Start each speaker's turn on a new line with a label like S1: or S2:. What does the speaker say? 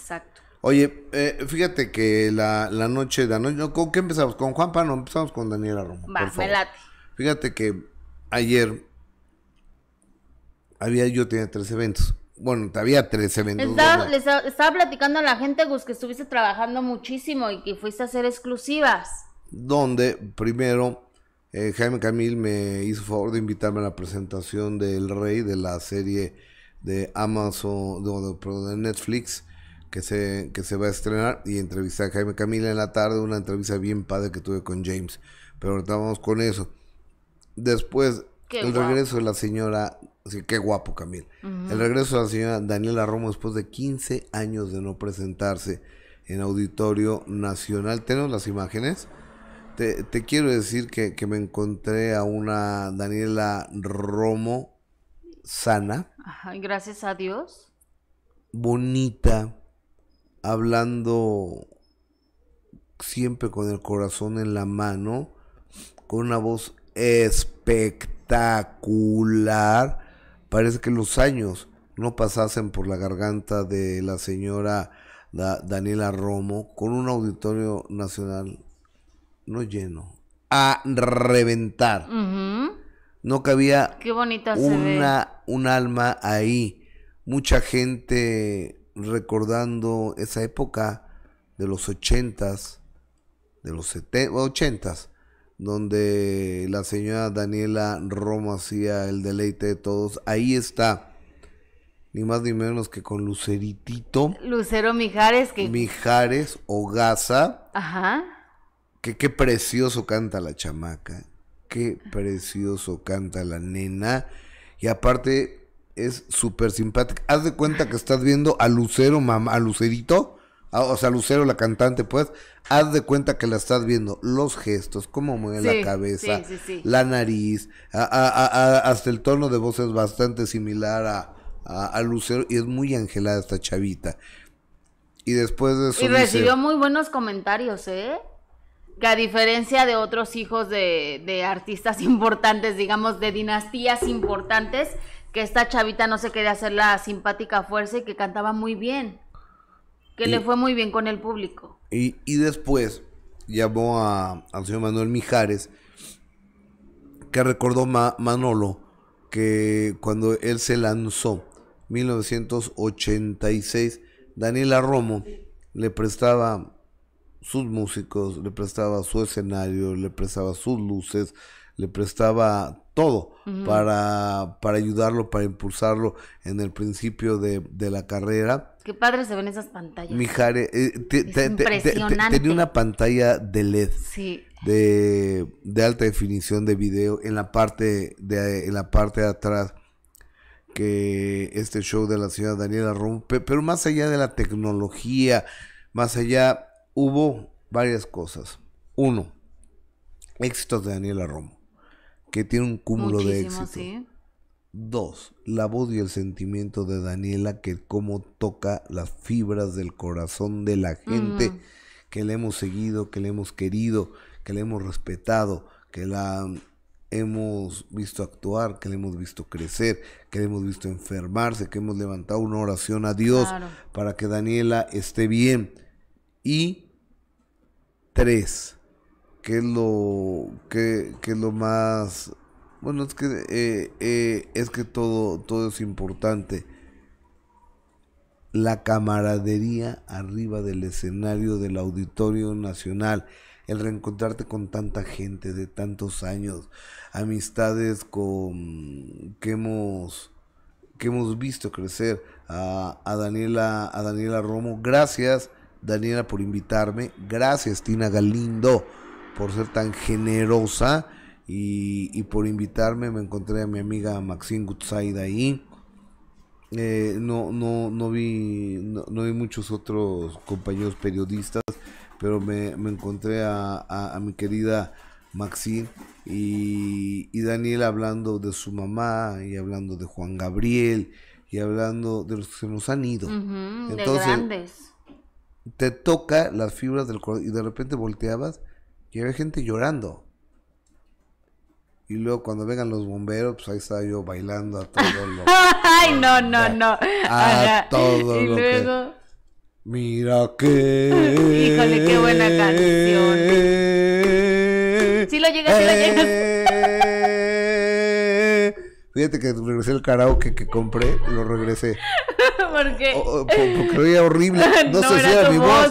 S1: Exacto.
S2: Oye, eh, fíjate que la, noche de anoche, ¿con qué empezamos? ¿Con Juan Pano? Empezamos con Daniela Romo. Va, Fíjate que ayer había, yo tenía tres eventos. Bueno, había tres eventos.
S1: Estaba, platicando a la gente, Gus, pues, que estuviste trabajando muchísimo y que fuiste a hacer exclusivas.
S2: Donde primero eh, Jaime Camil me hizo favor de invitarme a la presentación del Rey de la serie de Amazon, de, de Netflix que se, que se va a estrenar y entrevistar a Jaime Camila en la tarde, una entrevista bien padre que tuve con James. Pero ahorita vamos con eso. Después, el regreso de la señora, sí, qué guapo Camila. El regreso de la señora Daniela Romo después de 15 años de no presentarse en Auditorio Nacional. Tenemos las imágenes. Te, quiero decir que, me encontré a una Daniela Romo sana.
S1: gracias a Dios.
S2: Bonita hablando siempre con el corazón en la mano, con una voz espectacular. Parece que los años no pasasen por la garganta de la señora Daniela Romo, con un auditorio nacional no lleno, a reventar. No cabía Qué un alma ahí. Mucha gente recordando esa época de los ochentas, de los ochentas, donde la señora Daniela Romo hacía el deleite de todos. Ahí está, ni más ni menos que con Luceritito.
S1: Lucero Mijares. Que...
S2: Mijares o Gaza. Ajá. Que qué precioso canta la chamaca, qué precioso canta la nena. Y aparte, es súper simpática. Haz de cuenta que estás viendo a Lucero, mamá, a Lucerito, o sea, Lucero la cantante, pues, haz de cuenta que la estás viendo, los gestos, cómo mueve la cabeza, la nariz, hasta el tono de voz es bastante similar a, Lucero y es muy angelada esta chavita. Y después de eso... Y recibió
S1: muy buenos comentarios, ¿eh? que a diferencia de otros hijos de, de, artistas importantes, digamos, de dinastías importantes, que esta chavita no se quería hacer la simpática fuerza y que cantaba muy bien. Que le fue muy bien con el público.
S2: Y, después llamó a, al señor Manuel Mijares, que recordó Manolo que cuando él se lanzó, 1986, Daniela Romo le prestaba sus músicos, le prestaba su escenario, le prestaba sus luces, le prestaba todo para, para, ayudarlo, para impulsarlo en el principio de, la carrera.
S1: Qué padre se ven esas pantallas.
S2: Mijare. Eh, tenía una pantalla de LED. De, alta definición de video en la parte de en la parte de atrás que este show de la señora Daniela rompe, pero más allá de la tecnología, más allá hubo varias cosas. Uno, éxitos de Daniela Romo, que tiene un cúmulo de éxitos. Dos, la voz y el sentimiento de Daniela, que cómo toca las fibras del corazón de la gente que le hemos seguido, que le hemos querido, que le hemos respetado, que la hemos visto actuar, que le hemos visto crecer, que le hemos visto enfermarse, que hemos levantado una oración a Dios para que Daniela esté bien. Y tres, que es lo, que, lo más... Bueno, es que, eh, eh, es que todo, todo es importante. La camaradería arriba del escenario del Auditorio Nacional el reencontrarte con tanta gente de tantos años, amistades con que hemos que hemos visto crecer a, a Daniela a Daniela Romo, gracias Daniela, por invitarme. Gracias, Tina Galindo, por ser tan generosa y, por invitarme. Me encontré a mi amiga Maxine goodside ahí. Eh, no, no, no vi, no, vi muchos otros compañeros periodistas, pero me, encontré a, mi querida Maxine y, Daniela Daniel hablando de su mamá y hablando de Juan Gabriel y hablando de los que se nos han ido. Entonces, de grandes te toca las fibras del corazón y de repente volteabas y había gente llorando. Y luego cuando vengan los bomberos, pues ahí estaba yo bailando a todo lo
S1: Ay, no, no, no. A todo y lo luego... que...
S2: Mira que...
S1: Híjole, qué buena canción. Sí lo llegas, sí lo llegas. Eh,
S2: fíjate que regresé el karaoke que compré, lo regresé.
S1: porque. lo oh,
S2: o, oh, horrible. No, no se era mi voz.